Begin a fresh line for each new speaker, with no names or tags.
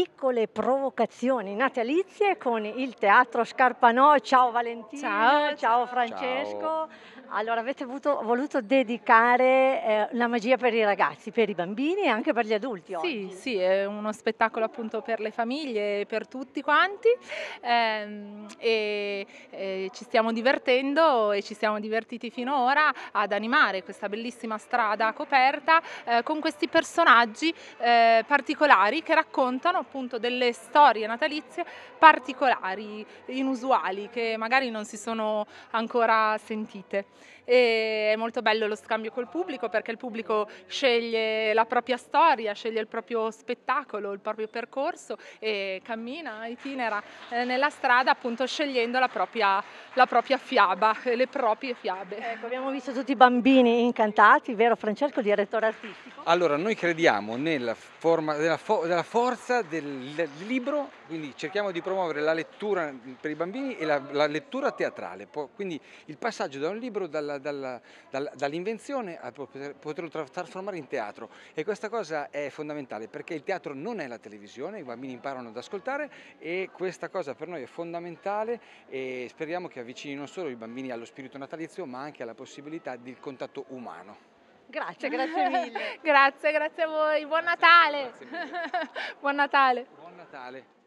piccole provocazioni natalizie con il Teatro Scarpanò. Ciao Valentino, ciao, ciao Francesco. Ciao. Allora avete avuto, voluto dedicare eh, la magia per i ragazzi, per i bambini e anche per gli adulti. Sì, oggi. sì, è
uno spettacolo appunto per le famiglie, e per tutti quanti ehm, e, e ci stiamo divertendo e ci siamo divertiti finora ad animare questa bellissima strada coperta eh, con questi personaggi eh, particolari che raccontano appunto delle storie natalizie particolari, inusuali, che magari non si sono ancora sentite. E è molto bello lo scambio col pubblico perché il pubblico sceglie la propria storia, sceglie il proprio spettacolo, il proprio percorso e cammina, itinera eh, nella strada appunto scegliendo la propria, la propria fiaba, le proprie fiabe. Ecco, abbiamo visto tutti i bambini
incantati, vero Francesco, direttore artistico? Allora, noi crediamo nella, forma, nella, fo- nella forza del, libro, quindi cerchiamo di promuovere la lettura per i bambini e la, la lettura teatrale, quindi il passaggio da un libro dall'invenzione a poterlo trasformare in teatro e questa cosa è fondamentale perché il teatro non è la televisione, i bambini imparano ad ascoltare e questa cosa per noi è fondamentale e speriamo che avvicini non solo i bambini allo spirito natalizio ma anche alla possibilità del contatto umano.
Grazie, grazie mille. grazie, grazie a voi. Buon Natale. Buon Natale.
Buon Natale.